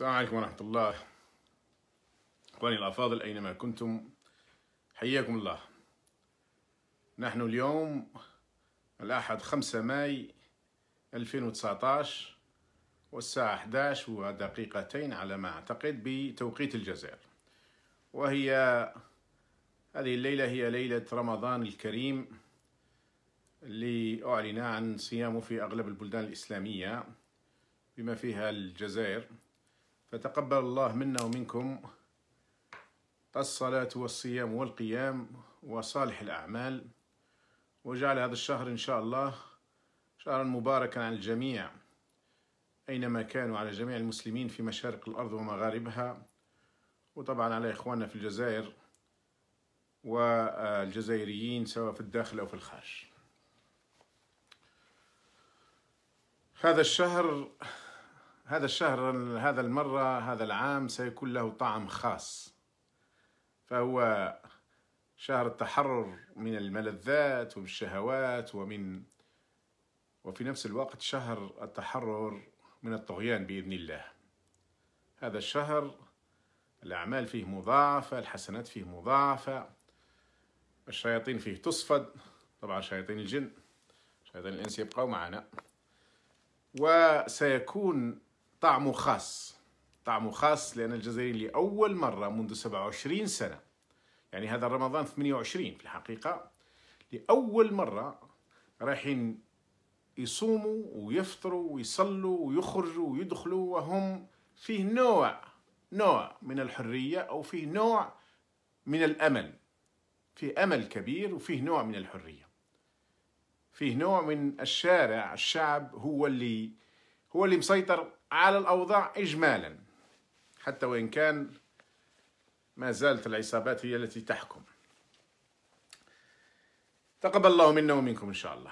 السلام عليكم ورحمة الله أخواني الأفاضل أينما كنتم حياكم الله نحن اليوم الأحد 5 ماي 2019 والساعة 11 ودقيقتين على ما أعتقد بتوقيت الجزائر وهي هذه الليلة هي ليلة رمضان الكريم اللي أعلن عن صيامه في أغلب البلدان الإسلامية بما فيها الجزائر فتقبل الله منا ومنكم الصلاة والصيام والقيام وصالح الأعمال وجعل هذا الشهر إن شاء الله شهرا مباركا على الجميع أينما كانوا على جميع المسلمين في مشارق الأرض ومغاربها وطبعا على إخواننا في الجزائر والجزائريين سواء في الداخل أو في الخارج هذا الشهر هذا الشهر هذا المرة هذا العام سيكون له طعم خاص فهو شهر التحرر من الملذات والشهوات ومن وفي نفس الوقت شهر التحرر من الطغيان بإذن الله هذا الشهر الأعمال فيه مضاعفة الحسنات فيه مضاعفة الشياطين فيه تصفد طبعا شياطين الجن شياطين الإنس يبقوا معنا وسيكون طعمه خاص طعمه خاص لأن الجزائريين لأول مرة منذ 27 سنة يعني هذا رمضان 28 في الحقيقة لأول مرة رايحين يصوموا ويفطروا ويصلوا ويخرجوا ويدخلوا وهم فيه نوع نوع من الحرية أو فيه نوع من الأمل فيه أمل كبير وفيه نوع من الحرية فيه نوع من الشارع الشعب هو اللي هو اللي مسيطر على الأوضاع إجمالا حتى وإن كان ما زالت العصابات هي التي تحكم تقبل الله منا ومنكم إن شاء الله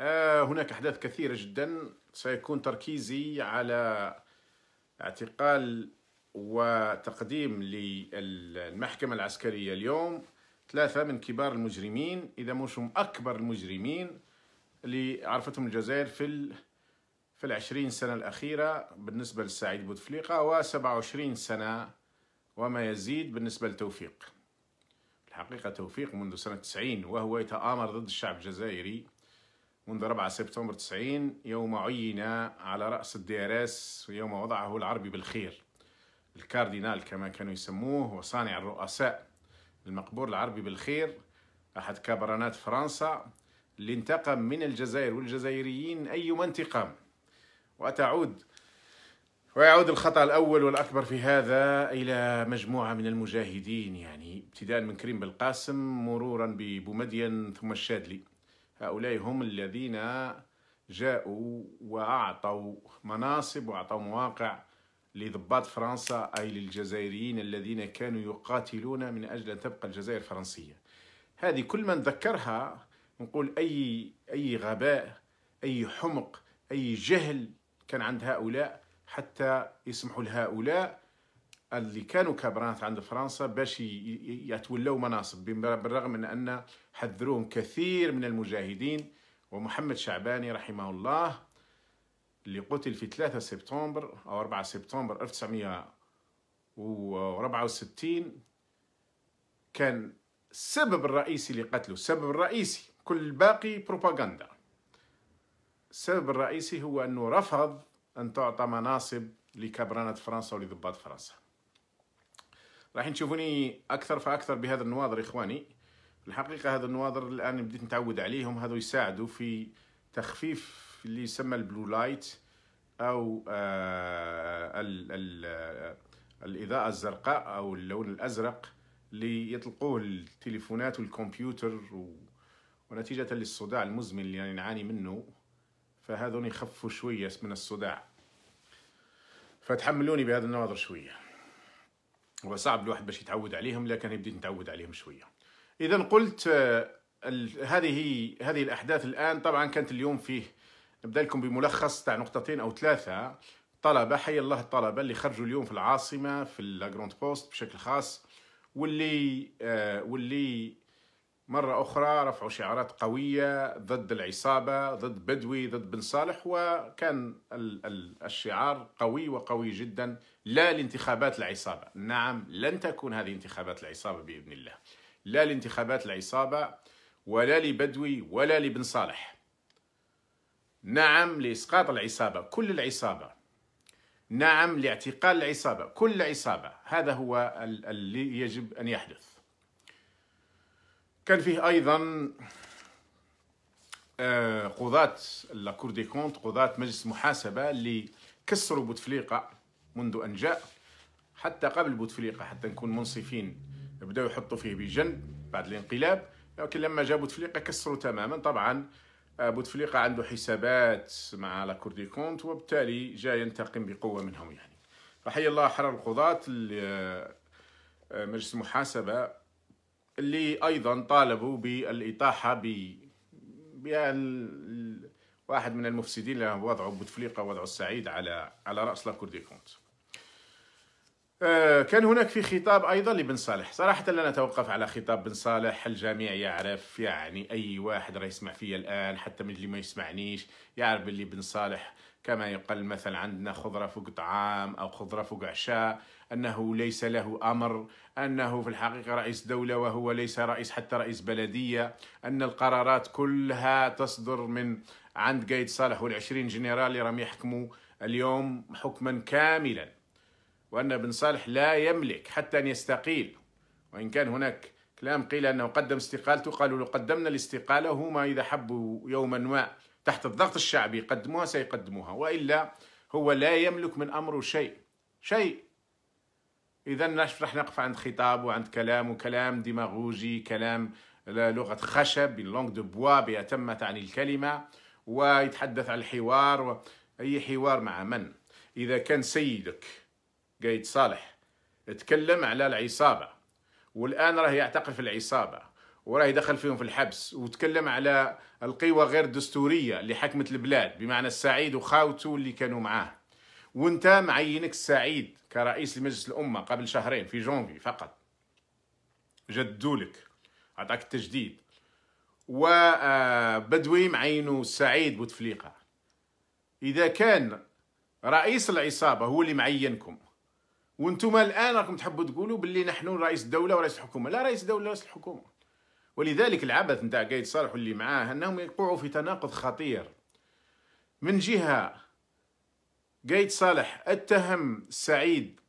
آه هناك أحداث كثيرة جدا سيكون تركيزي على اعتقال وتقديم للمحكمة العسكرية اليوم ثلاثة من كبار المجرمين إذا مش هم أكبر المجرمين اللي عرفتهم الجزائر في في العشرين سنة الأخيرة بالنسبة لسعيد بوتفليقة و27 سنة وما يزيد بالنسبة لتوفيق الحقيقة توفيق منذ سنة 90 وهو يتآمر ضد الشعب الجزائري منذ 4 سبتمبر 90 يوم عين على رأس الدي ار اس ويوم وضعه العربي بالخير الكاردينال كما كانوا يسموه وصانع الرؤساء المقبور العربي بالخير أحد كبرانات فرنسا اللي انتقم من الجزائر والجزائريين أيما انتقام وتعود ويعود الخطأ الأول والأكبر في هذا إلى مجموعة من المجاهدين يعني ابتداء من كريم بالقاسم مرورا ببومدين ثم الشادلي هؤلاء هم الذين جاءوا وأعطوا مناصب وأعطوا مواقع لضباط فرنسا أي للجزائريين الذين كانوا يقاتلون من أجل أن تبقى الجزائر فرنسية هذه كل ما نذكرها نقول أي أي غباء أي حمق أي جهل كان عند هؤلاء حتى يسمحوا لهؤلاء اللي كانوا كبرانات عند فرنسا باش يتولوا مناصب بالرغم من ان حذروهم كثير من المجاهدين ومحمد شعباني رحمه الله اللي قتل في 3 سبتمبر او 4 سبتمبر 1964 كان السبب الرئيسي لقتله السبب الرئيسي كل الباقي بروباغندا السبب الرئيسي هو أنه رفض أن تعطى مناصب لكبرانة فرنسا ولضباط فرنسا راح نشوفوني أكثر فأكثر بهذا النواظر إخواني الحقيقة هذا النواظر الآن بديت نتعود عليهم هذو يساعدوا في تخفيف اللي يسمى البلو لايت أو آه ال الإضاءة الزرقاء أو اللون الأزرق اللي يطلقوه التليفونات والكمبيوتر ونتيجة للصداع المزمن اللي يعني نعاني منه فهذون يخفوا شوية من الصداع فتحملوني بهذا النواظر شوية هو صعب الواحد باش يتعود عليهم لكن بديت نتعود عليهم شوية إذا قلت آه، هذه هذه الأحداث الآن طبعا كانت اليوم فيه نبدا لكم بملخص تاع نقطتين أو ثلاثة طلبة حي الله الطلبة اللي خرجوا اليوم في العاصمة في لاجروند بوست بشكل خاص واللي آه، واللي مرة أخرى رفعوا شعارات قوية ضد العصابة ضد بدوي ضد بن صالح وكان الشعار قوي وقوي جدا لا لانتخابات العصابة نعم لن تكون هذه انتخابات العصابة بإذن الله لا لانتخابات العصابة ولا لبدوي ولا لبن صالح نعم لإسقاط العصابة كل العصابة نعم لاعتقال العصابة كل عصابة هذا هو اللي يجب أن يحدث كان فيه ايضا آه، قضاة لا كور دي كونت قضاة مجلس المحاسبة اللي كسروا بوتفليقة منذ أن جاء حتى قبل بوتفليقة حتى نكون منصفين بدأوا يحطوا فيه بجن بعد الانقلاب لكن لما جاء بوتفليقة كسروا تماما طبعا آه، بوتفليقة عنده حسابات مع لا كور دي كونت وبالتالي جاء ينتقم بقوة منهم يعني فحي الله حرر القضاة آه، مجلس المحاسبة اللي ايضا طالبوا بالاطاحه ب واحد من المفسدين اللي وضعوا بوتفليقه وضعوا السعيد على على راس لاكور دي كونت. آه، كان هناك في خطاب ايضا لبن صالح صراحه لا نتوقف على خطاب بن صالح الجميع يعرف يعني اي واحد راه يسمع فيا الان حتى من اللي ما يسمعنيش يعرف اللي بن صالح كما يقال مثلا عندنا خضرة فوق طعام أو خضرة فوق عشاء أنه ليس له أمر أنه في الحقيقة رئيس دولة وهو ليس رئيس حتى رئيس بلدية أن القرارات كلها تصدر من عند قايد صالح والعشرين جنرال اللي راهم يحكموا اليوم حكما كاملا وأن بن صالح لا يملك حتى أن يستقيل وإن كان هناك كلام قيل أنه قدم استقالته قالوا له قدمنا الاستقالة هما إذا حبوا يوما ما تحت الضغط الشعبي يقدموها سيقدموها والا هو لا يملك من امره شيء شيء اذا راح نقف عند خطاب وعند كلام وكلام ديماغوجي كلام لغه خشب باللونغ دو بوا بيتم تعني الكلمه ويتحدث عن الحوار و... اي حوار مع من اذا كان سيدك قايد صالح تكلم على العصابه والان راه يعتقل في العصابه وراه دخل فيهم في الحبس وتكلم على القوى غير الدستورية اللي حكمت البلاد بمعنى السعيد وخاوته اللي كانوا معاه وانت معينك السعيد كرئيس لمجلس الأمة قبل شهرين في جونفي فقط جدولك عطاك التجديد وبدوي معينه السعيد بوتفليقة إذا كان رئيس العصابة هو اللي معينكم وانتم الآن راكم تحبوا تقولوا باللي نحن رئيس الدولة ورئيس الحكومة لا رئيس الدولة ورئيس الحكومة ولذلك العبث نتاع قايد صالح واللي معاه انهم يقعوا في تناقض خطير من جهه قايد صالح اتهم السعيد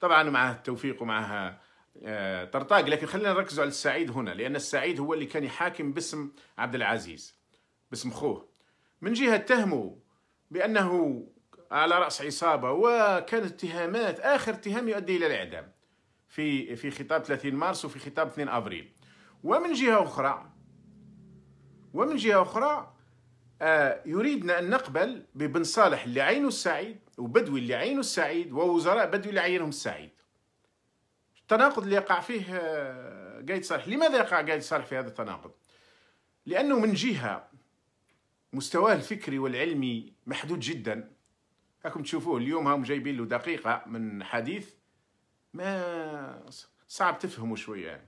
طبعا معه التوفيق ومعه آه، طرطاق لكن خلينا نركز على السعيد هنا لان السعيد هو اللي كان يحاكم باسم عبد العزيز باسم خوه من جهه اتهموا بانه على راس عصابه وكانت اتهامات اخر اتهام يؤدي الى الاعدام في في خطاب 30 مارس وفي خطاب 2 ابريل ومن جهة أخرى ومن جهة أخرى آه، يريدنا أن نقبل ببن صالح اللي عينه السعيد وبدوي اللي عينه السعيد ووزراء بدوي اللي عينهم السعيد التناقض اللي يقع فيه آه، قايد صالح لماذا يقع قايد صالح في هذا التناقض لأنه من جهة مستواه الفكري والعلمي محدود جدا هاكم تشوفوه اليوم هم جايبين له دقيقة من حديث ما صعب تفهمه شوية يعني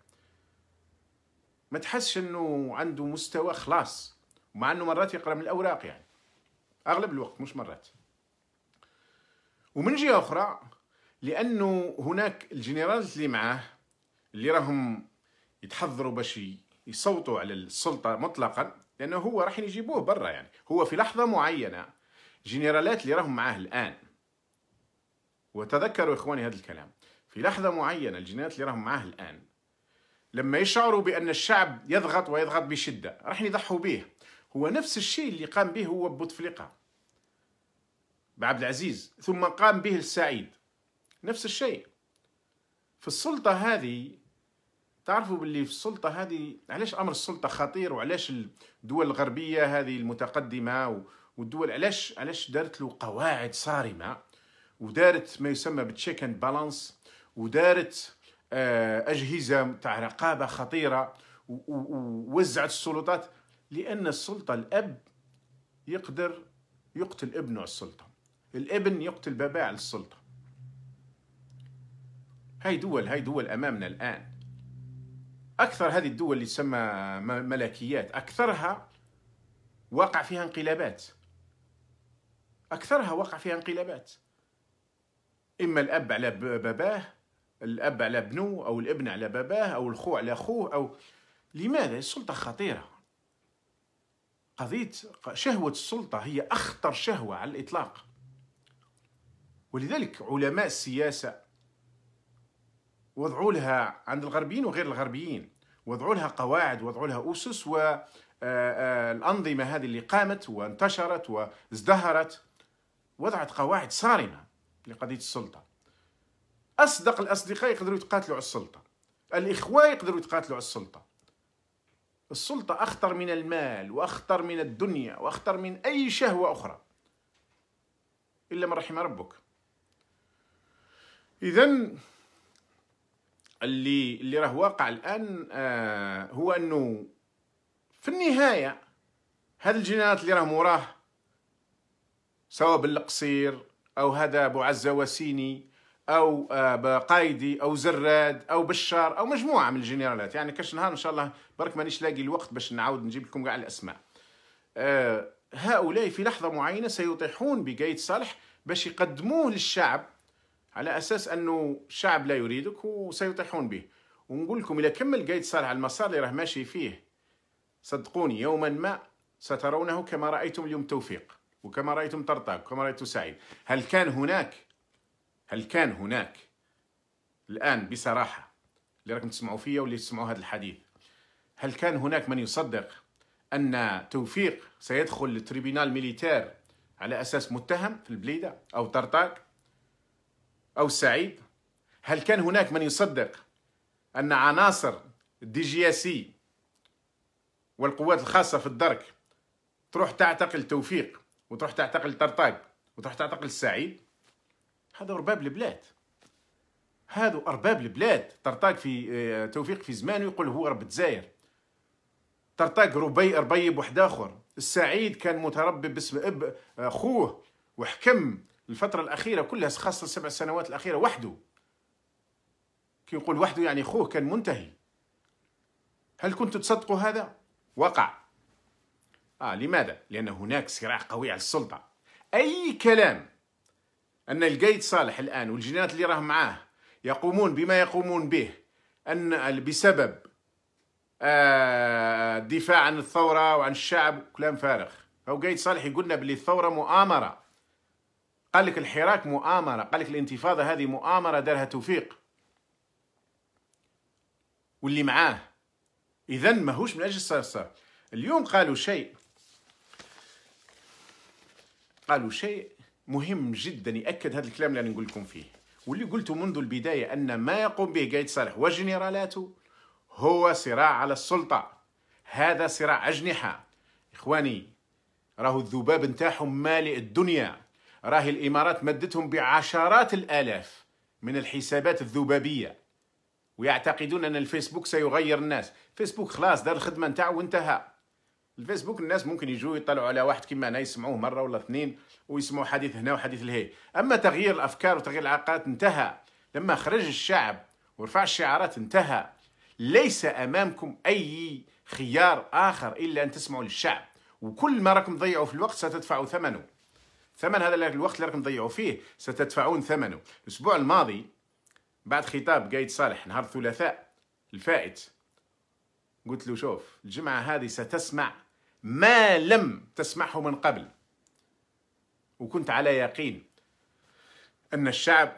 ما تحسش انه عنده مستوى خلاص مع انه مرات يقرا من الاوراق يعني اغلب الوقت مش مرات ومن جهه اخرى لانه هناك الجنرالز اللي معاه اللي راهم يتحضروا باش يصوتوا على السلطه مطلقا لانه هو راح يجيبوه برا يعني هو في لحظه معينه جنرالات اللي راهم معاه الان وتذكروا اخواني هذا الكلام في لحظه معينه الجنرالات اللي راهم معاه الان لما يشعروا بأن الشعب يضغط ويضغط بشدة راح يضحوا به هو نفس الشيء اللي قام به هو بوتفليقة بعبد العزيز ثم قام به السعيد نفس الشيء في السلطة هذه تعرفوا باللي في السلطة هذه علاش أمر السلطة خطير وعلاش الدول الغربية هذه المتقدمة والدول علاش علاش دارت له قواعد صارمة ودارت ما يسمى بالتشيك اند بالانس ودارت آه، أجهزة تاع رقابة خطيرة ووزعت السلطات لأن السلطة الأب يقدر يقتل ابنه على السلطة الابن يقتل باباه على السلطة هاي دول هاي دول أمامنا الآن أكثر هذه الدول اللي تسمى ملكيات أكثرها وقع فيها انقلابات أكثرها وقع فيها انقلابات إما الأب على باباه الاب على بنو او الابن على باباه او الخو على خوه او لماذا السلطه خطيره قضيه شهوه السلطه هي اخطر شهوه على الاطلاق ولذلك علماء السياسه وضعوا لها عند الغربيين وغير الغربيين وضعوا لها قواعد وضعوا لها اسس و الانظمه هذه اللي قامت وانتشرت وازدهرت وضعت قواعد صارمه لقضيه السلطه اصدق الاصدقاء يقدروا يتقاتلوا على السلطه الاخوه يقدروا يتقاتلوا على السلطه السلطه اخطر من المال واخطر من الدنيا واخطر من اي شهوه اخرى الا من رحم ربك اذا اللي اللي راه واقع الان آه هو انه في النهايه هذا الجنايات اللي راه موراه سواء بالقصير او هذا ابو عزه وسيني او آه، بقايدي او زراد او بشار او مجموعه من الجنرالات يعني كاش نهار ان شاء الله برك مانيش لاقي الوقت باش نعاود نجيب لكم كاع الاسماء آه، هؤلاء في لحظه معينه سيطيحون بقايد صالح باش يقدموه للشعب على اساس انه الشعب لا يريدك وسيطيحون به ونقول لكم اذا كمل قايد صالح على المسار اللي راه ماشي فيه صدقوني يوما ما سترونه كما رايتم اليوم توفيق وكما رايتم طرطاق وكما رايتم سعيد هل كان هناك هل كان هناك الآن بصراحة اللي راكم تسمعوا فيا واللي تسمعوا هذا الحديث هل كان هناك من يصدق أن توفيق سيدخل للتريبينال ميليتير على أساس متهم في البليدة أو طرطاق أو سعيد هل كان هناك من يصدق أن عناصر الدي جي سي والقوات الخاصة في الدرك تروح تعتقل توفيق وتروح تعتقل طرطاق وتروح تعتقل السعيد هذا ارباب البلاد هادو ارباب البلاد ترتاق في آه، توفيق في زمان يقول هو رب الجزائر ترتاق ربي ربي بواحد اخر السعيد كان متربي باسم اب اخوه آه، وحكم الفترة الأخيرة كلها خاصة السبع سنوات الأخيرة وحده كي نقول وحده يعني خوه كان منتهي هل كنت تصدقوا هذا؟ وقع آه لماذا؟ لأن هناك صراع قوي على السلطة أي كلام أن القيد صالح الآن والجينات اللي راهم معاه يقومون بما يقومون به أن بسبب آه، الدفاع عن الثورة وعن الشعب كلام فارغ هو قايد صالح يقولنا بلي الثورة مؤامرة قال لك الحراك مؤامرة قال لك الانتفاضة هذه مؤامرة دارها توفيق واللي معاه إذا ماهوش من أجل صار اليوم قالوا شيء قالوا شيء مهم جدا ياكد هذا الكلام اللي انا نقول لكم فيه واللي قلته منذ البدايه ان ما يقوم به قايد صالح وجنرالاته هو صراع على السلطه هذا صراع اجنحه اخواني راهو الذباب نتاعهم مالئ الدنيا راهي الامارات مدتهم بعشرات الالاف من الحسابات الذبابيه ويعتقدون ان الفيسبوك سيغير الناس فيسبوك خلاص دار الخدمه نتاعو وانتهى الفيسبوك الناس ممكن يجوا يطلعوا على واحد كيما انا يسمعوه مره ولا اثنين ويسمعوا حديث هنا وحديث لهي اما تغيير الافكار وتغيير العقائد انتهى لما خرج الشعب ورفع الشعارات انتهى ليس امامكم اي خيار اخر الا ان تسمعوا للشعب وكل ما راكم تضيعوا في الوقت ستدفعوا ثمنه ثمن هذا الوقت اللي راكم تضيعوا فيه ستدفعون ثمنه الاسبوع الماضي بعد خطاب قايد صالح نهار الثلاثاء الفائت قلت له شوف الجمعه هذه ستسمع ما لم تسمعه من قبل وكنت على يقين أن الشعب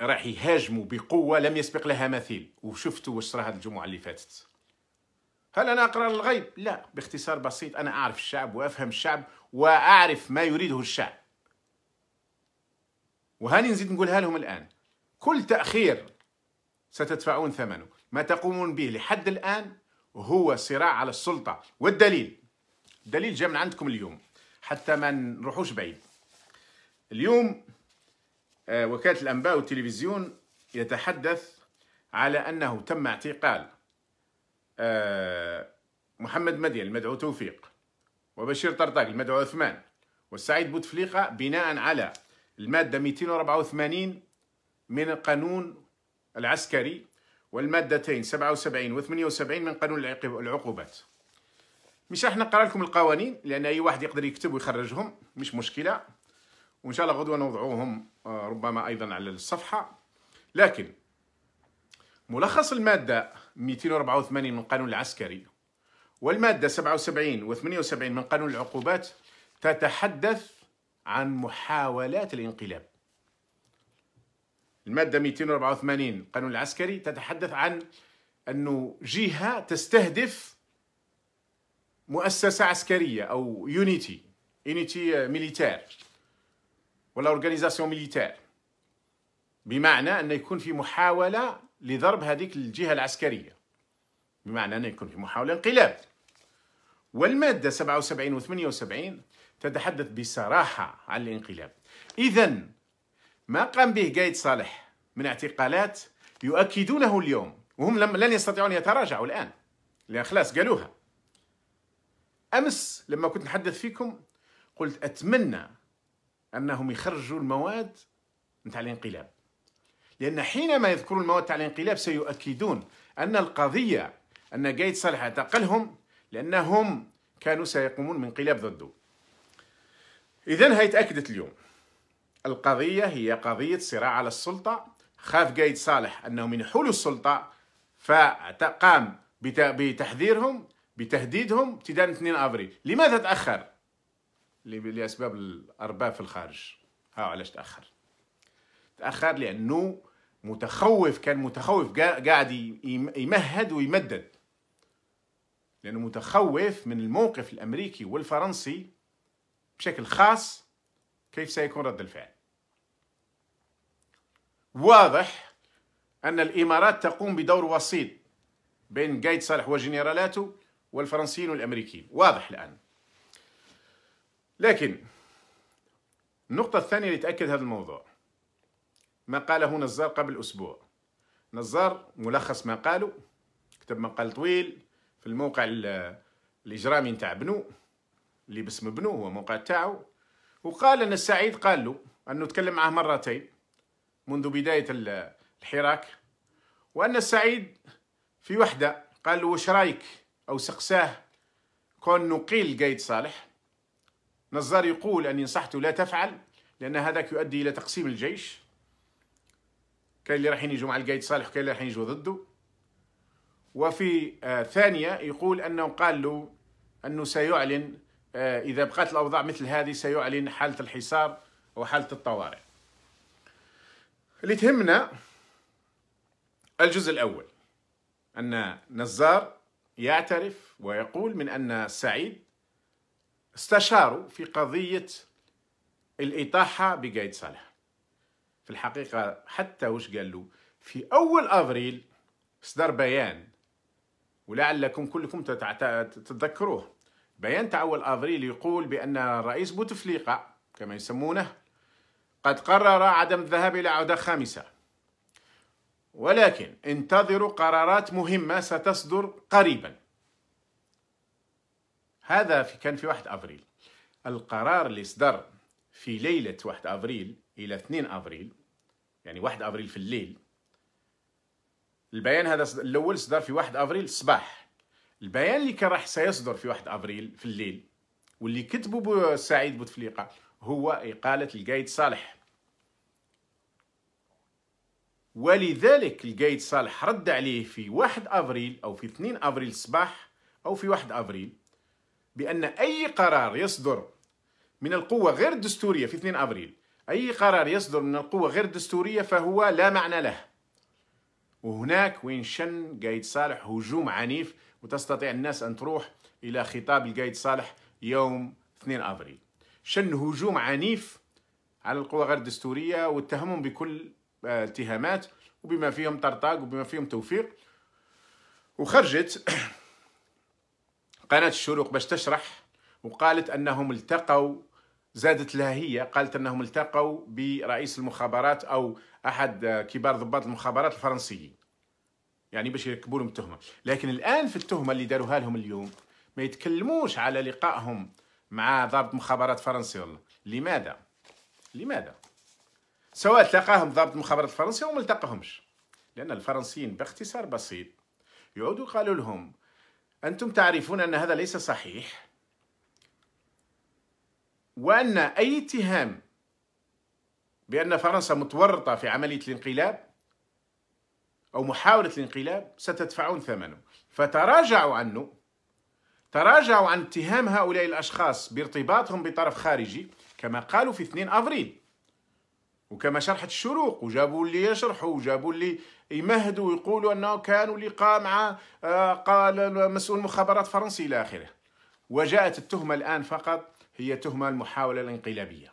راح يهاجموا بقوة لم يسبق لها مثيل وشفتوا واش صرا هذه الجمعة اللي فاتت هل أنا أقرأ الغيب؟ لا باختصار بسيط أنا أعرف الشعب وأفهم الشعب وأعرف ما يريده الشعب وهاني نزيد نقولها لهم الآن كل تأخير ستدفعون ثمنه ما تقومون به لحد الآن هو صراع على السلطه والدليل الدليل جاء من عندكم اليوم حتى ما نروحوش بعيد اليوم آه، وكاله الانباء والتلفزيون يتحدث على انه تم اعتقال آه، محمد مدين المدعو توفيق وبشير طرطاق المدعو عثمان والسعيد بوتفليقه بناء على الماده 284 من القانون العسكري والمادتين 77 و 78 من قانون العقوبات مش راح نقرا لكم القوانين لان اي واحد يقدر يكتب ويخرجهم مش مشكله وان شاء الله غدوه نوضعوهم آه، ربما ايضا على الصفحه لكن ملخص الماده 284 من القانون العسكري والماده 77 و 78 من قانون العقوبات تتحدث عن محاولات الانقلاب المادة 284 القانون العسكري تتحدث عن أنه جهة تستهدف مؤسسة عسكرية أو يونيتي يونيتي ميليتير ولا اورغانيزاسيون ميليتير بمعنى أن يكون في محاولة لضرب هذيك الجهة العسكرية بمعنى أن يكون في محاولة انقلاب والمادة 77 و 78 تتحدث بصراحة عن الانقلاب إذا ما قام به قايد صالح من اعتقالات يؤكدونه اليوم وهم لن يستطيعون يتراجعوا الآن لأن خلاص قالوها أمس لما كنت نحدث فيكم قلت أتمنى أنهم يخرجوا المواد نتاع الانقلاب لأن حينما يذكرون المواد تاع الانقلاب سيؤكدون أن القضية أن قايد صالح اعتقلهم لأنهم كانوا سيقومون بانقلاب ضده إذا هي تأكدت اليوم القضية هي قضية صراع على السلطة خاف قايد صالح أنهم حول السلطة فقام بتحذيرهم بتهديدهم ابتداء 2 أبريل لماذا تأخر؟ لأسباب الأرباب في الخارج ها علاش تأخر تأخر لأنه متخوف كان متخوف قاعد يمهد ويمدد لأنه متخوف من الموقف الأمريكي والفرنسي بشكل خاص كيف سيكون رد الفعل واضح أن الإمارات تقوم بدور وسيط بين قايد صالح وجنرالاته والفرنسيين والأمريكيين واضح الآن لكن النقطة الثانية اللي تأكد هذا الموضوع ما قاله نزار قبل أسبوع نزار ملخص ما قاله كتب مقال طويل في الموقع الإجرامي نتاع بنو اللي باسم بنو هو موقع تاعو وقال أن السعيد قال له أنه تكلم معه مرتين منذ بداية الحراك وأن السعيد في وحدة قال له وش رايك أو سقساه كون نقيل قايد صالح نزار يقول أني نصحته لا تفعل لأن هذاك يؤدي إلى تقسيم الجيش كاين اللي رايحين يجوا مع القايد صالح وكاين اللي رايحين يجوا ضده وفي آه ثانية يقول أنه قال له أنه سيعلن آه إذا بقت الأوضاع مثل هذه سيعلن حالة الحصار وحالة الطوارئ اللي تهمنا الجزء الأول أن نزار يعترف ويقول من أن سعيد استشاروا في قضية الإطاحة بقايد صالح في الحقيقة حتى وش قال له في أول أفريل صدر بيان ولعلكم كلكم تتذكروه بيان تاع أول أفريل يقول بأن رئيس بوتفليقة كما يسمونه قد قرر عدم الذهاب إلى عودة خامسة ولكن انتظروا قرارات مهمة ستصدر قريبا هذا في كان في 1 أبريل القرار اللي صدر في ليلة 1 أبريل إلى 2 أبريل يعني 1 أبريل في الليل البيان هذا الأول صدر في 1 أبريل الصباح البيان اللي كان راح سيصدر في 1 أبريل في الليل واللي كتبه سعيد بوتفليقه هو إقالة القايد صالح ولذلك القايد صالح رد عليه في 1 أفريل أو في 2 أفريل صباح أو في 1 أفريل بأن أي قرار يصدر من القوة غير الدستورية في 2 أفريل أي قرار يصدر من القوة غير الدستورية فهو لا معنى له وهناك وين شن قايد صالح هجوم عنيف وتستطيع الناس أن تروح إلى خطاب القايد صالح يوم 2 أفريل شن هجوم عنيف على القوى غير الدستورية واتهمهم بكل اتهامات وبما فيهم طرطاق وبما فيهم توفيق وخرجت قناة الشروق باش تشرح وقالت أنهم التقوا زادت لها هي قالت أنهم التقوا برئيس المخابرات أو أحد كبار ضباط المخابرات الفرنسيين يعني باش يركبوا لهم التهمة لكن الآن في التهمة اللي داروها لهم اليوم ما يتكلموش على لقائهم مع ضابط مخابرات فرنسي والله لماذا؟ لماذا؟ سواء تلقاهم ضابط المخابرات الفرنسي او ما التقاهمش لان الفرنسيين باختصار بسيط يعودوا قالوا لهم انتم تعرفون ان هذا ليس صحيح وان اي اتهام بان فرنسا متورطه في عمليه الانقلاب او محاوله الانقلاب ستدفعون ثمنه فتراجعوا عنه تراجعوا عن اتهام هؤلاء الاشخاص بارتباطهم بطرف خارجي كما قالوا في 2 افريل وكما شرحت الشروق وجابوا اللي يشرحوا وجابوا اللي يمهدوا ويقولوا انه كانوا لقاء مع آه، قال مسؤول مخابرات فرنسي الى اخره وجاءت التهمه الان فقط هي تهمه المحاوله الانقلابيه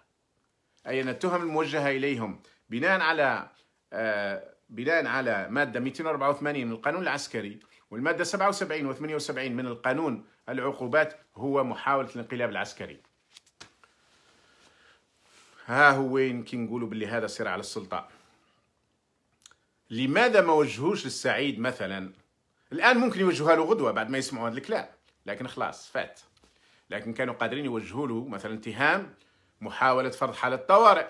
اي ان التهم الموجهه اليهم بناء على آه، بناء على ماده 284 من القانون العسكري والماده 77 و78 من القانون العقوبات هو محاوله الانقلاب العسكري ها هو يمكن نقولوا باللي هذا صراع على السلطه لماذا ما وجهوش للسعيد مثلا الان ممكن يوجهوها له غدوه بعد ما يسمعوا هذا الكلام لكن خلاص فات لكن كانوا قادرين يوجهوا له مثلا اتهام محاوله فرض حاله طوارئ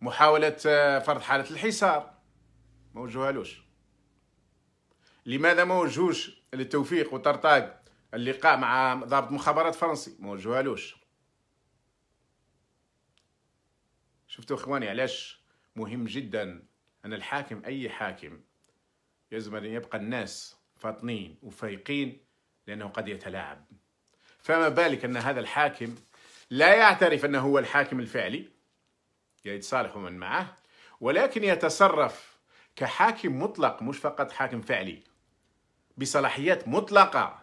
محاوله آه، فرض حاله الحصار ما وجهوهالوش لماذا ما وجهوش للتوفيق وطرطاق اللقاء مع ضابط مخابرات فرنسي ما وجهوهالوش شفتوا اخواني علاش مهم جدا ان الحاكم اي حاكم يجب ان يبقى الناس فاطنين وفايقين لانه قد يتلاعب فما بالك ان هذا الحاكم لا يعترف انه هو الحاكم الفعلي يتصالح من معه ولكن يتصرف كحاكم مطلق مش فقط حاكم فعلي بصلاحيات مطلقه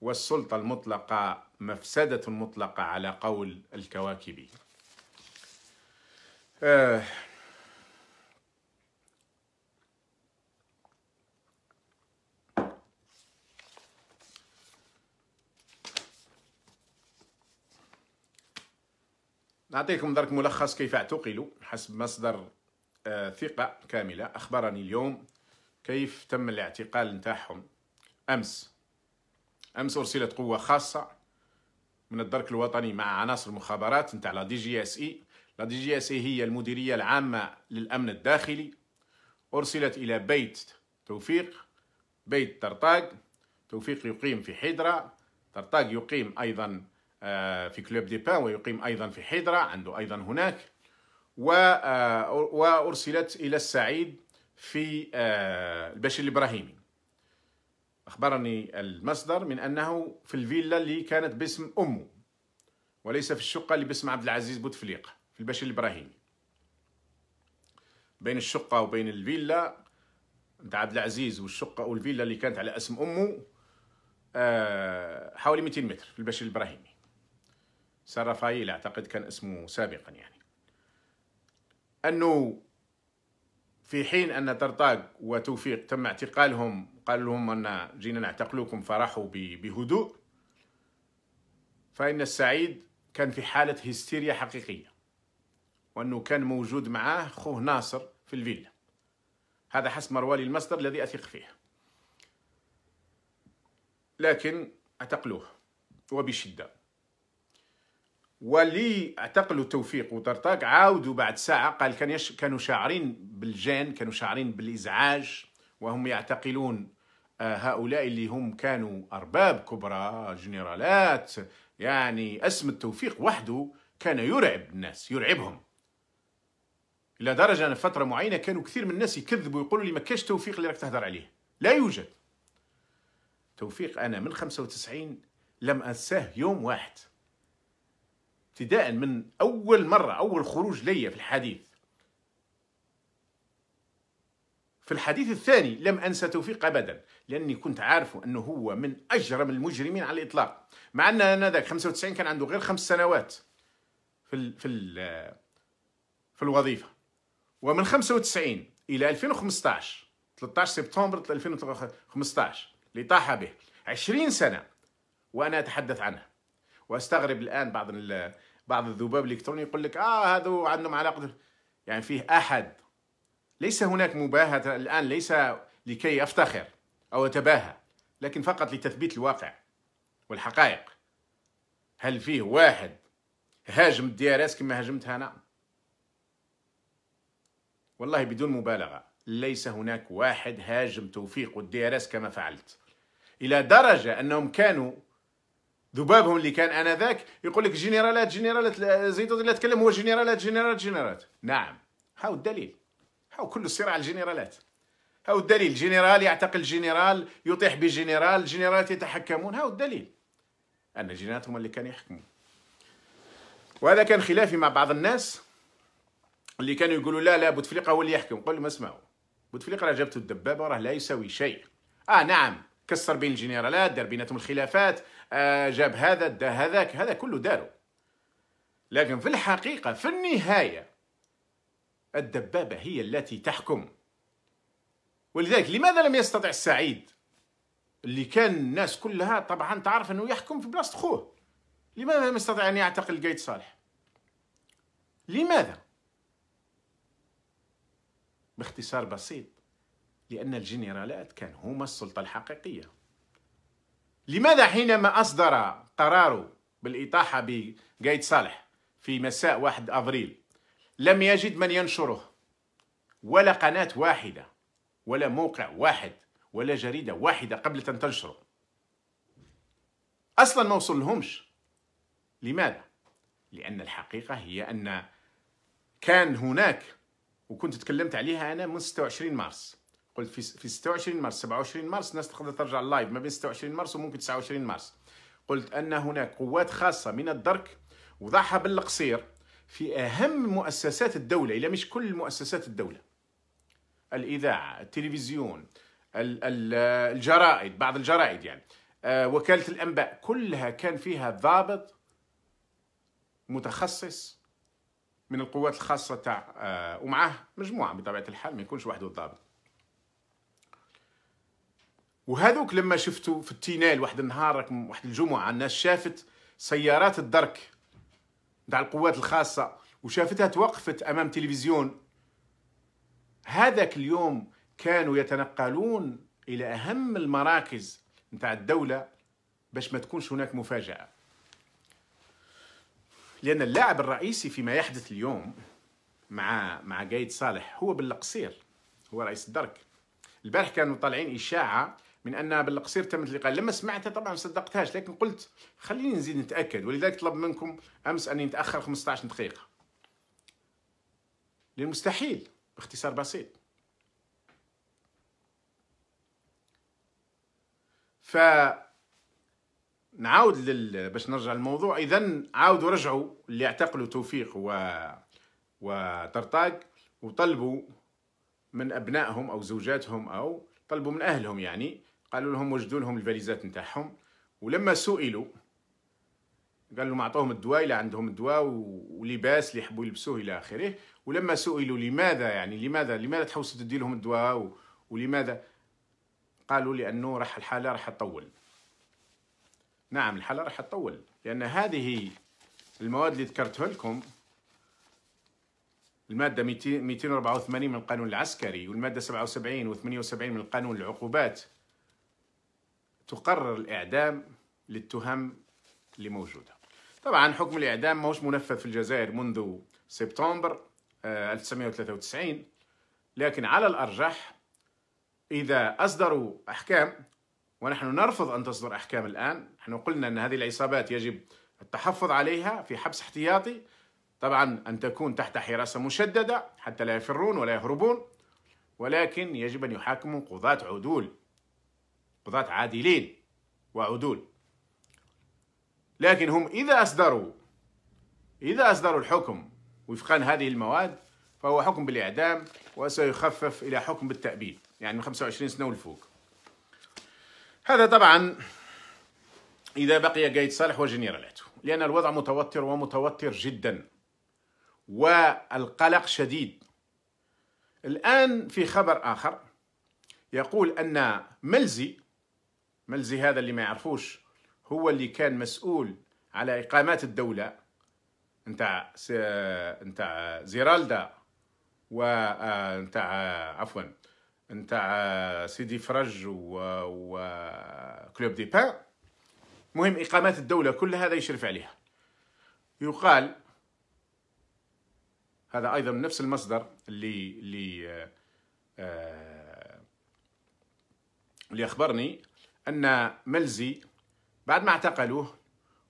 والسلطه المطلقه مفسدة مطلقة على قول الكواكبي آه نعطيكم درك ملخص كيف اعتقلوا حسب مصدر آه ثقة كاملة أخبرني اليوم كيف تم الاعتقال نتاعهم أمس أمس أرسلت قوة خاصة من الدرك الوطني مع عناصر المخابرات نتاع لا دي جي اس اي لا دي جي اس اي هي المديريه العامه للامن الداخلي ارسلت الى بيت توفيق بيت طرطاق توفيق يقيم في حيدره طرطاق يقيم ايضا آه، في كلوب دي بان ويقيم ايضا في حيدره عنده ايضا هناك آه، وارسلت الى السعيد في آه، البشير الابراهيمي أخبرني المصدر من أنه في الفيلا اللي كانت باسم أمه وليس في الشقة اللي باسم عبد العزيز بوتفليقة في البشير الإبراهيمي بين الشقة وبين الفيلا نتاع عبد العزيز والشقة والفيلا اللي كانت على اسم أمه آه، حوالي 200 متر في البشير الإبراهيمي سان رفايل أعتقد كان اسمه سابقا يعني أنه في حين أن طرطاق وتوفيق تم اعتقالهم قال لهم أن جينا نعتقلوكم فرحوا بهدوء فإن السعيد كان في حالة هستيريا حقيقية وأنه كان موجود معاه خوه ناصر في الفيلا هذا حسب مروالي المصدر الذي أثق فيه لكن اعتقلوه وبشدة واللي اعتقلوا توفيق وطرطاق عاودوا بعد ساعه قال كان يش كانوا شاعرين بالجان كانوا شاعرين بالازعاج وهم يعتقلون آه، هؤلاء اللي هم كانوا ارباب كبرى جنرالات يعني اسم التوفيق وحده كان يرعب الناس يرعبهم الى درجه ان فتره معينه كانوا كثير من الناس يكذبوا ويقولوا لي ما كاش توفيق اللي راك تهدر عليه لا يوجد توفيق انا من 95 لم انساه يوم واحد ابتداء من أول مرة أول خروج لي في الحديث في الحديث الثاني لم أنسى توفيق أبدا لأني كنت عارفه أنه هو من أجرم المجرمين على الإطلاق مع أن أنا ذاك 95 كان عنده غير خمس سنوات في ال في ال في الوظيفة ومن 95 إلى 2015 13 سبتمبر 2015 اللي طاح به 20 سنة وأنا أتحدث عنها واستغرب الان بعض بعض الذباب الالكتروني يقول لك اه هذو عندهم علاقه يعني فيه احد ليس هناك مباهة الان ليس لكي افتخر او اتباهى لكن فقط لتثبيت الواقع والحقائق هل فيه واحد هاجم الدي ار اس كما هاجمتها انا نعم. والله بدون مبالغه ليس هناك واحد هاجم توفيق والدي ار اس كما فعلت الى درجه انهم كانوا ذبابهم اللي كان انذاك يقول لك جنرالات جنرالات زيد اللي تكلم هو جنرالات جنرالات جنرالات نعم هاو الدليل هاو كل الصراع الجنرالات هاو الدليل جنرال يعتقل جنرال يطيح بجنرال جنرالات يتحكمون هاو الدليل ان الجنرالات هم اللي كانوا يحكمون وهذا كان خلافي مع بعض الناس اللي كانوا يقولوا لا لا بوتفليقه هو اللي يحكم قول لهم اسمعوا بوتفليقه راه جابته الدبابه وراه لا يساوي شيء اه نعم كسر بين الجنرالات دار بيناتهم الخلافات آه، جاب هذا دا هذاك هذا كله دارو لكن في الحقيقة في النهاية الدبابة هي التي تحكم ولذلك لماذا لم يستطع السعيد اللي كان الناس كلها طبعا تعرف انه يحكم في بلاصة خوه لماذا لم يستطع ان يعتقل قيد صالح لماذا باختصار بسيط لأن الجنرالات كان هما السلطة الحقيقية لماذا حينما أصدر قراره بالإطاحة بقايد صالح في مساء 1 أفريل لم يجد من ينشره ولا قناة واحدة ولا موقع واحد ولا جريدة واحدة قبل أن تنشره أصلا ما وصل لهمش لماذا؟ لأن الحقيقة هي أن كان هناك وكنت تكلمت عليها أنا من 26 مارس قلت في في 26 مارس 27 مارس الناس تقدر ترجع اللايف ما بين 26 مارس وممكن 29 مارس قلت ان هناك قوات خاصه من الدرك وضعها بالقصير في اهم مؤسسات الدوله الا مش كل مؤسسات الدوله الاذاعه التلفزيون الجرائد بعض الجرائد يعني آه، وكاله الانباء كلها كان فيها ضابط متخصص من القوات الخاصه تاع آه، ومعه مجموعه بطبيعه الحال ما يكونش وحده الضابط وهذوك لما شفتوا في التينال واحد النهار واحد الجمعه الناس شافت سيارات الدرك تاع القوات الخاصه وشافتها توقفت امام تلفزيون هذاك اليوم كانوا يتنقلون الى اهم المراكز نتاع الدوله باش ما تكونش هناك مفاجاه لان اللاعب الرئيسي فيما يحدث اليوم مع مع قايد صالح هو بالقصير هو رئيس الدرك البارح كانوا طالعين اشاعه من ان بالقصير تم اللقاء لما سمعتها طبعا ما صدقتهاش لكن قلت خليني نزيد نتاكد ولذلك طلب منكم امس اني نتاخر 15 دقيقه للمستحيل باختصار بسيط ف نعاود لل... باش نرجع للموضوع اذا عاودوا رجعوا اللي اعتقلوا توفيق و وطرطاق وطلبوا من ابنائهم او زوجاتهم او طلبوا من اهلهم يعني قالوا لهم وجدوا لهم الفاليزات نتاعهم ولما سئلوا قال لهم اعطوهم الدواء الى عندهم الدواء ولباس اللي يحبوا يلبسوه الى اخره ولما سئلوا لماذا يعني لماذا لماذا تحوسوا تدي لهم الدواء ولماذا قالوا لانه راح الحاله راح تطول نعم الحاله راح تطول لان هذه المواد اللي ذكرتها لكم المادة 284 من القانون العسكري والمادة 77 و78 من القانون العقوبات تقرر الإعدام للتهم اللي موجودة طبعا حكم الإعدام ماهوش منفذ في الجزائر منذ سبتمبر 1993 آه، لكن على الأرجح إذا أصدروا أحكام ونحن نرفض أن تصدر أحكام الآن نحن قلنا أن هذه العصابات يجب التحفظ عليها في حبس احتياطي طبعا أن تكون تحت حراسة مشددة حتى لا يفرون ولا يهربون ولكن يجب أن يحاكموا قضاة عدول قضاة عادلين وعدول لكن هم إذا أصدروا إذا أصدروا الحكم وفقا هذه المواد فهو حكم بالإعدام وسيخفف إلى حكم بالتأبيد يعني من 25 سنة ولفوق هذا طبعا إذا بقي قايد صالح وجنرالاته لأن الوضع متوتر ومتوتر جدا والقلق شديد الآن في خبر آخر يقول أن ملزي ملزي هذا اللي ما يعرفوش هو اللي كان مسؤول على إقامات الدولة نتاع نتاع زيرالدا و آه، نتاع آه، عفوا نتاع آه، سيدي فرج و كلوب دي بان مهم إقامات الدولة كل هذا يشرف عليها يقال هذا أيضا من نفس المصدر اللي اللي آه اللي أخبرني أن ملزي بعد ما اعتقلوه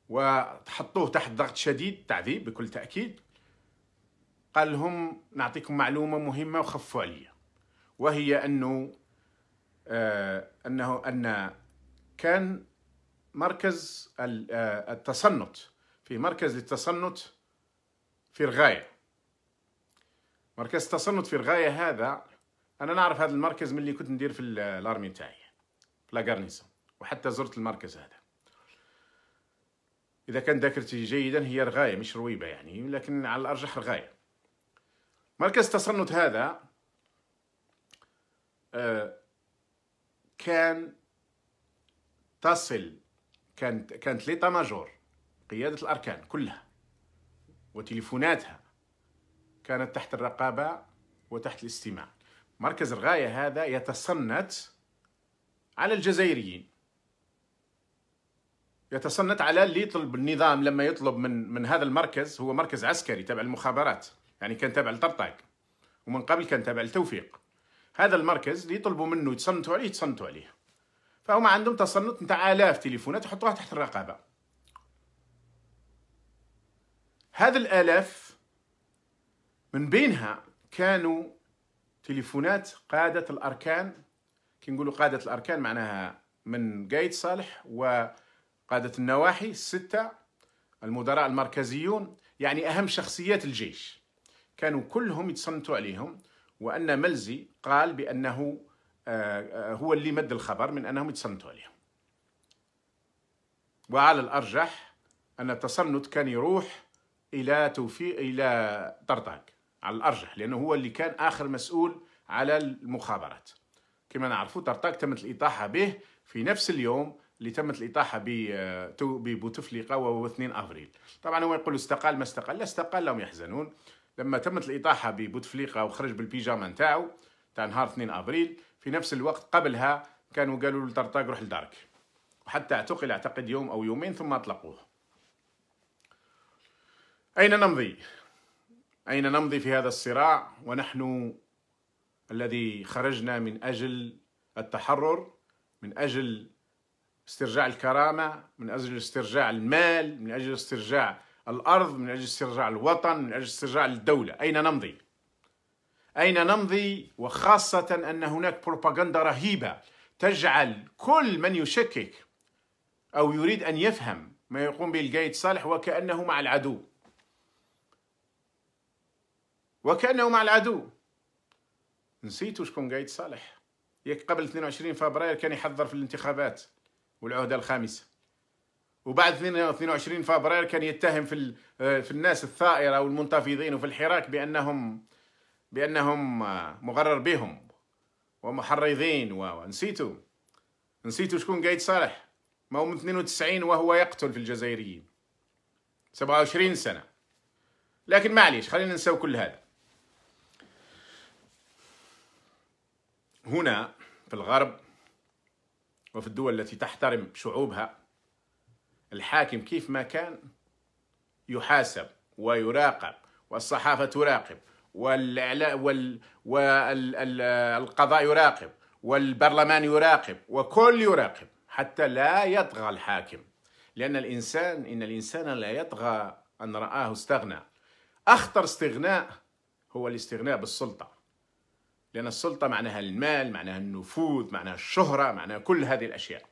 وحطوه تحت ضغط شديد تعذيب بكل تأكيد قال لهم نعطيكم معلومة مهمة وخفوا عليا وهي أنه آه، أنه أن كان مركز آه، التصنت في مركز للتصنت في الغاية مركز التصنت في الغاية هذا أنا نعرف هذا المركز من اللي كنت ندير في الأرمي تاعي في لاغارنيسون وحتى زرت المركز هذا اذا كان ذاكرتي جيدا هي رغايه مش رويبه يعني لكن على الارجح رغايه مركز التصنت هذا آه، كان تصل كانت كانت ليتا ماجور قياده الاركان كلها وتليفوناتها كانت تحت الرقابه وتحت الاستماع مركز الغايه هذا يتصنت على الجزائريين يتصنت على اللي يطلب النظام لما يطلب من من هذا المركز هو مركز عسكري تبع المخابرات يعني كان تبع لطرطاق ومن قبل كان تبع لتوفيق هذا المركز اللي يطلبوا منه يتصنتوا عليه يتصنتوا عليه فهم عندهم تصنت نتاع آلاف تليفونات يحطوها تحت الرقابة هذا الآلاف من بينها كانوا تليفونات قادة الأركان كي نقولوا قادة الأركان معناها من قايد صالح و قادة النواحي الستة المدراء المركزيون يعني أهم شخصيات الجيش كانوا كلهم يتصنتوا عليهم وأن ملزي قال بأنه آه، آه، هو اللي مد الخبر من أنهم يتصنتوا عليهم وعلى الأرجح أن التصنت كان يروح إلى توفيق إلى طرطاق على الأرجح لأنه هو اللي كان آخر مسؤول على المخابرات كما نعرفوا طرطاق تمت الإطاحة به في نفس اليوم اللي تمت الاطاحه آه، ببوتفليقه وهو 2 افريل طبعا هو يقول استقال ما استقال لا استقال لهم يحزنون لما تمت الاطاحه ببوتفليقه وخرج بالبيجاما نتاعو تاع نهار 2 افريل في نفس الوقت قبلها كانوا قالوا له طرطاق روح لدارك وحتى اعتقل اعتقد يوم او يومين ثم اطلقوه اين نمضي اين نمضي في هذا الصراع ونحن الذي خرجنا من اجل التحرر من اجل استرجاع الكرامة من أجل استرجاع المال من أجل استرجاع الأرض من أجل استرجاع الوطن من أجل استرجاع الدولة أين نمضي؟ أين نمضي وخاصة أن هناك بروباغندا رهيبة تجعل كل من يشكك أو يريد أن يفهم ما يقوم به القايد صالح وكأنه مع العدو وكأنه مع العدو نسيتوا شكون قايد صالح ياك قبل 22 فبراير كان يحضر في الانتخابات والعهده الخامسه وبعد 22 فبراير كان يتهم في آه، في الناس الثائره والمنتفضين وفي الحراك بانهم بانهم آه، مغرر بهم ومحرضين ونسيتوا نسيتوا شكون قايد صالح ما هو من 92 وهو يقتل في الجزائريين 27 سنه لكن معليش خلينا ننساو كل هذا هنا في الغرب وفي الدول التي تحترم شعوبها الحاكم كيف ما كان يحاسب ويراقب والصحافة تراقب والقضاء يراقب والبرلمان يراقب وكل يراقب حتى لا يطغى الحاكم لأن الإنسان إن الإنسان لا يطغى أن رآه استغنى أخطر استغناء هو الاستغناء بالسلطة لأن السلطة معناها المال معناها النفوذ معناها الشهرة معناها كل هذه الأشياء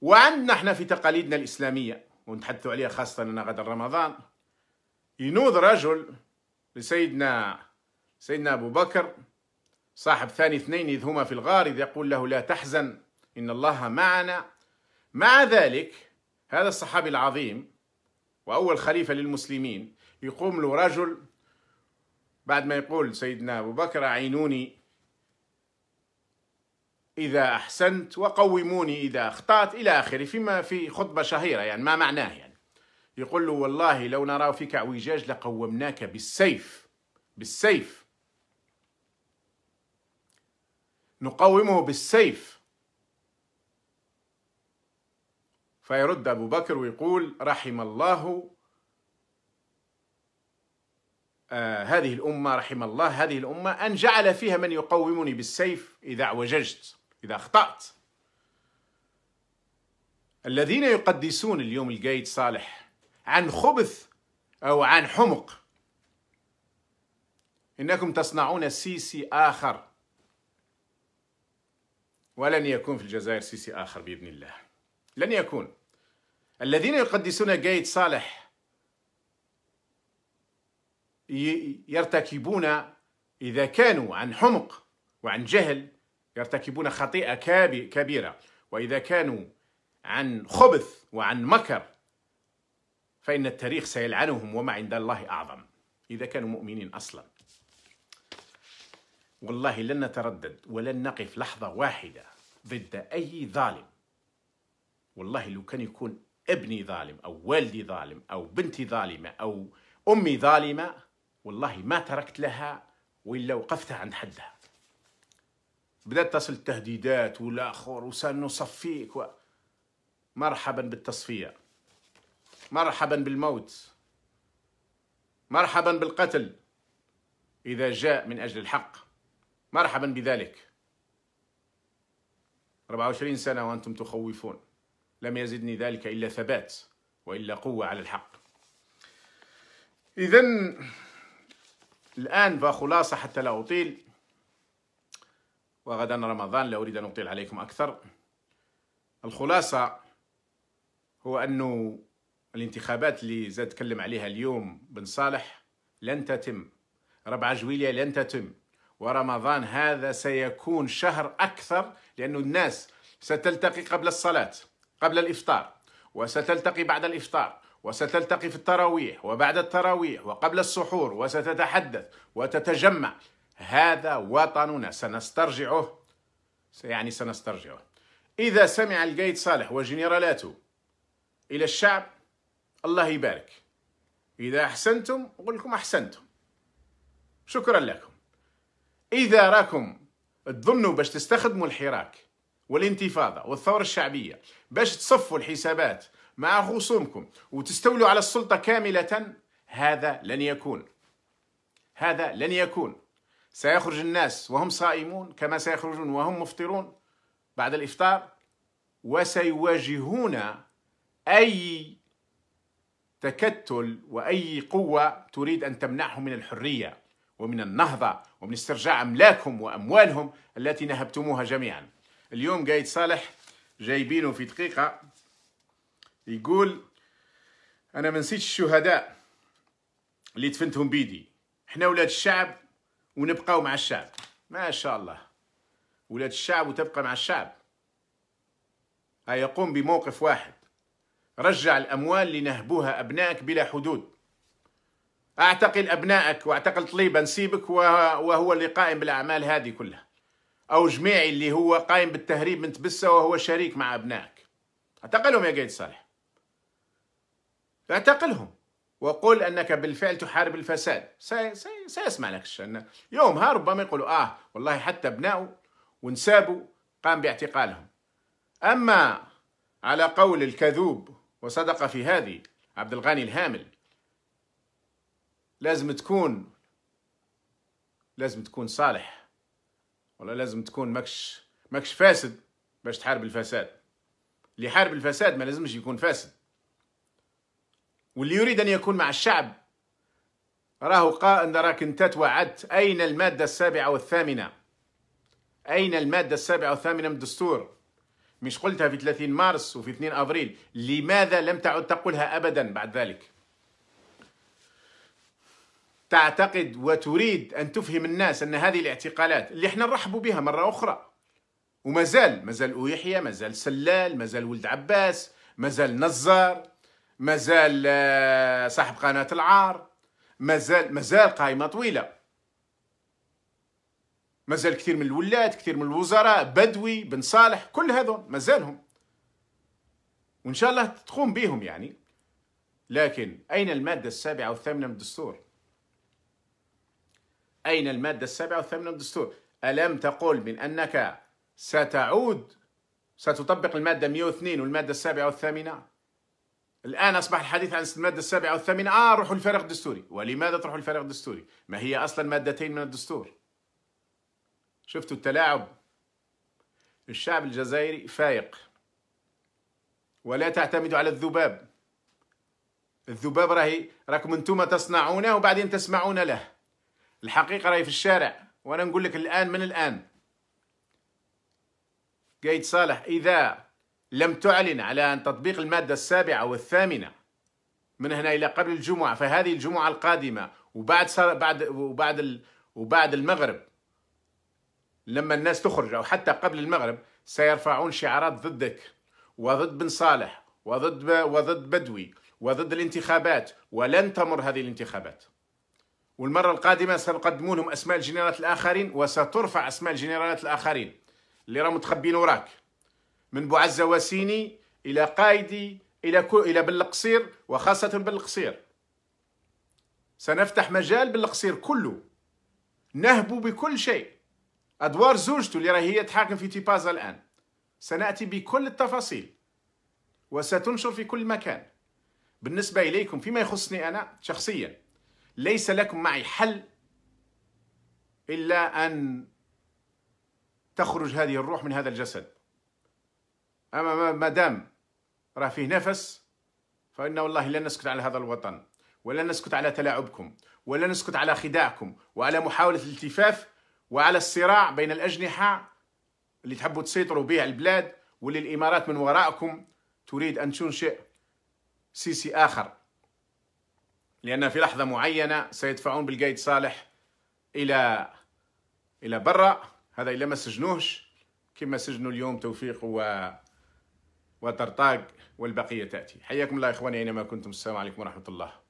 وعندنا احنا في تقاليدنا الإسلامية ونتحدث عليها خاصة لنا غدا رمضان ينوض رجل لسيدنا سيدنا أبو بكر صاحب ثاني اثنين إذ هما في الغار إذ يقول له لا تحزن إن الله معنا مع ذلك هذا الصحابي العظيم وأول خليفة للمسلمين يقوم له رجل بعد ما يقول سيدنا أبو بكر أعينوني إذا أحسنت وقوموني إذا أخطأت إلى آخره فيما في خطبة شهيرة يعني ما معناه يعني يقول له والله لو نرى فيك اعوجاج لقومناك بالسيف بالسيف نقومه بالسيف فيرد أبو بكر ويقول رحم الله آه، هذه الأمة رحم الله هذه الأمة أن جعل فيها من يقومني بالسيف إذا اعوججت إذا أخطأت الذين يقدسون اليوم القايد صالح عن خبث أو عن حمق إنكم تصنعون سيسي آخر ولن يكون في الجزائر سيسي آخر بإذن الله لن يكون الذين يقدسون قايد صالح يرتكبون إذا كانوا عن حمق وعن جهل يرتكبون خطيئة كبيرة وإذا كانوا عن خبث وعن مكر فإن التاريخ سيلعنهم وما عند الله أعظم إذا كانوا مؤمنين أصلا والله لن نتردد ولن نقف لحظة واحدة ضد أي ظالم والله لو كان يكون ابني ظالم أو والدي ظالم أو بنتي ظالمة أو أمي ظالمة والله ما تركت لها وإلا وقفتها عند حدها بدأت تصل التهديدات والآخر وسنصفيك و... مرحبا بالتصفية مرحبا بالموت مرحبا بالقتل إذا جاء من أجل الحق مرحبا بذلك 24 سنة وأنتم تخوفون لم يزدني ذلك إلا ثبات وإلا قوة على الحق إذا الآن فخلاصة حتى لا أطيل وغدا رمضان لا أريد أن أطيل عليكم أكثر الخلاصة هو أنه الانتخابات اللي زاد تكلم عليها اليوم بن صالح لن تتم ربع جويلية لن تتم ورمضان هذا سيكون شهر أكثر لأنه الناس ستلتقي قبل الصلاة قبل الإفطار وستلتقي بعد الإفطار وستلتقي في التراويح وبعد التراويح وقبل السحور وستتحدث وتتجمع هذا وطننا سنسترجعه يعني سنسترجعه إذا سمع القايد صالح وجنرالاته إلى الشعب الله يبارك إذا أحسنتم أقول لكم أحسنتم شكرا لكم إذا راكم تظنوا باش تستخدموا الحراك والانتفاضة والثورة الشعبية باش تصفوا الحسابات مع خصومكم وتستولوا على السلطة كاملة هذا لن يكون هذا لن يكون سيخرج الناس وهم صائمون كما سيخرجون وهم مفطرون بعد الإفطار وسيواجهون أي تكتل وأي قوة تريد أن تمنعهم من الحرية ومن النهضة ومن استرجاع أملاكهم وأموالهم التي نهبتموها جميعا اليوم قايد صالح جايبينه في دقيقة يقول انا ما نسيتش الشهداء اللي دفنتهم بيدي احنا ولاد الشعب ونبقاو مع الشعب ما شاء الله ولاد الشعب وتبقى مع الشعب آه، يقوم بموقف واحد رجع الاموال اللي نهبوها ابنائك بلا حدود اعتقل ابنائك واعتقل طليبه نسيبك وهو اللي قائم بالاعمال هذه كلها او جميعي اللي هو قائم بالتهريب من تبسه وهو شريك مع ابنائك اعتقلهم يا قايد صالح اعتقلهم وقل انك بالفعل تحارب الفساد سي سي سيسمع لك الشأن يومها ربما يقولوا اه والله حتى بناؤوا ونسابه قام باعتقالهم اما على قول الكذوب وصدق في هذه عبد الغني الهامل لازم تكون لازم تكون صالح ولا لازم تكون ماكش ماكش فاسد باش تحارب الفساد اللي يحارب الفساد ما لازمش يكون فاسد واللي يريد أن يكون مع الشعب راه قائد راك أنت توعدت أين المادة السابعة والثامنة أين المادة السابعة والثامنة من الدستور مش قلتها في 30 مارس وفي 2 أفريل لماذا لم تعد تقولها أبدا بعد ذلك تعتقد وتريد أن تفهم الناس أن هذه الاعتقالات اللي احنا نرحبوا بها مرة أخرى ومازال مازال أو يحيى مازال سلال مازال ولد عباس مازال نزار مازال آه، صاحب قناة العار مازال مازال قائمة طويلة مازال كثير من الولاد كثير من الوزراء بدوي بن صالح كل هذول مازالهم وإن شاء الله تقوم بهم يعني لكن أين المادة السابعة والثامنة من الدستور أين المادة السابعة والثامنة من الدستور ألم تقل من أنك ستعود ستطبق المادة 102 والمادة السابعة والثامنة الآن أصبح الحديث عن المادة السابعة والثامنة آه روحوا الفارق الدستوري ولماذا تروحوا الفارق الدستوري ما هي أصلا مادتين من الدستور شفتوا التلاعب الشعب الجزائري فايق ولا تعتمدوا على الذباب الذباب راهي راكم انتم تصنعونه وبعدين تسمعون له الحقيقة راهي في الشارع وأنا نقول لك الآن من الآن قايد صالح إذا لم تعلن على أن تطبيق المادة السابعة والثامنة من هنا إلى قبل الجمعة فهذه الجمعة القادمة وبعد بعد وبعد وبعد المغرب لما الناس تخرج أو حتى قبل المغرب سيرفعون شعارات ضدك وضد بن صالح وضد وضد بدوي وضد الانتخابات ولن تمر هذه الانتخابات والمرة القادمة سنقدمونهم لهم أسماء الجنرالات الآخرين وسترفع أسماء الجنرالات الآخرين اللي راهم متخبين وراك من بوعزة وسيني إلى قايدي إلى كو إلى بالقصير وخاصة بالقصير سنفتح مجال بالقصير كله نهبو بكل شيء أدوار زوجته اللي راهي هي تحاكم في تيبازا الآن سنأتي بكل التفاصيل وستنشر في كل مكان بالنسبة إليكم فيما يخصني أنا شخصيا ليس لكم معي حل إلا أن تخرج هذه الروح من هذا الجسد أما ما دام راه فيه نفس فإن والله لن نسكت على هذا الوطن ولن نسكت على تلاعبكم ولن نسكت على خداعكم وعلى محاولة الالتفاف وعلى الصراع بين الأجنحة اللي تحبوا تسيطروا به على البلاد واللي الإمارات من وراءكم تريد أن تنشئ سيسي آخر لأن في لحظة معينة سيدفعون بالقايد صالح إلى إلى برا هذا إلا ما سجنوهش كما سجنوا اليوم توفيق و وترطاق والبقية تأتي حياكم الله إخواني أينما كنتم السلام عليكم ورحمة الله